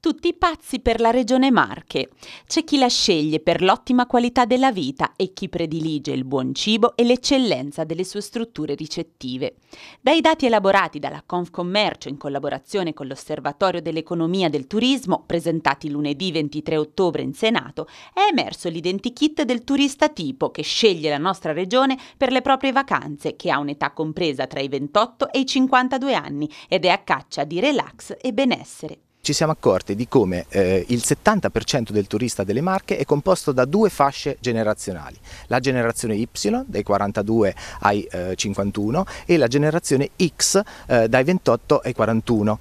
Tutti pazzi per la regione Marche. C'è chi la sceglie per l'ottima qualità della vita e chi predilige il buon cibo e l'eccellenza delle sue strutture ricettive. Dai dati elaborati dalla Confcommercio in collaborazione con l'Osservatorio dell'Economia del Turismo, presentati lunedì 23 ottobre in Senato, è emerso l'identikit del turista tipo che sceglie la nostra regione per le proprie vacanze, che ha un'età compresa tra i 28 e i 52 anni ed è a caccia di relax e benessere ci siamo accorti di come eh, il 70% del turista delle Marche è composto da due fasce generazionali, la generazione Y dai 42 ai eh, 51 e la generazione X eh, dai 28 ai 41.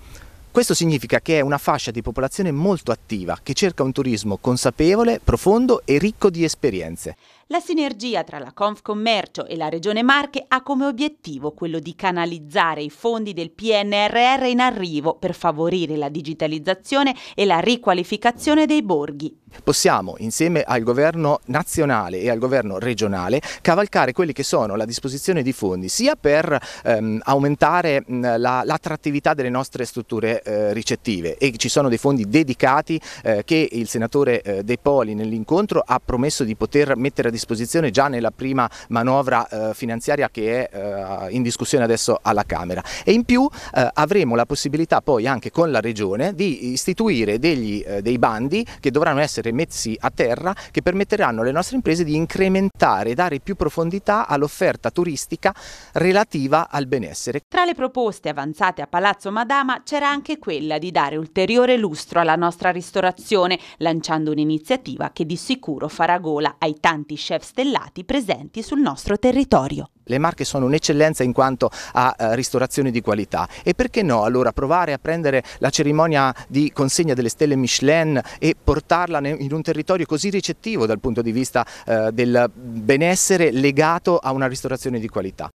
Questo significa che è una fascia di popolazione molto attiva che cerca un turismo consapevole, profondo e ricco di esperienze. La sinergia tra la Confcommercio e la Regione Marche ha come obiettivo quello di canalizzare i fondi del PNRR in arrivo per favorire la digitalizzazione e la riqualificazione dei borghi. Possiamo, insieme al governo nazionale e al governo regionale, cavalcare quelli che sono la disposizione di fondi sia per ehm, aumentare l'attrattività la, delle nostre strutture eh, ricettive e ci sono dei fondi dedicati eh, che il senatore eh, De Poli nell'incontro ha promesso di poter mettere a disposizione disposizione già nella prima manovra eh, finanziaria che è eh, in discussione adesso alla Camera e in più eh, avremo la possibilità poi anche con la Regione di istituire degli, eh, dei bandi che dovranno essere messi a terra che permetteranno alle nostre imprese di incrementare e dare più profondità all'offerta turistica relativa al benessere. Tra le proposte avanzate a Palazzo Madama c'era anche quella di dare ulteriore lustro alla nostra ristorazione lanciando un'iniziativa che di sicuro farà gola ai tanti chef chef stellati presenti sul nostro territorio. Le Marche sono un'eccellenza in quanto a eh, ristorazione di qualità e perché no allora provare a prendere la cerimonia di consegna delle stelle Michelin e portarla in un territorio così ricettivo dal punto di vista eh, del benessere legato a una ristorazione di qualità.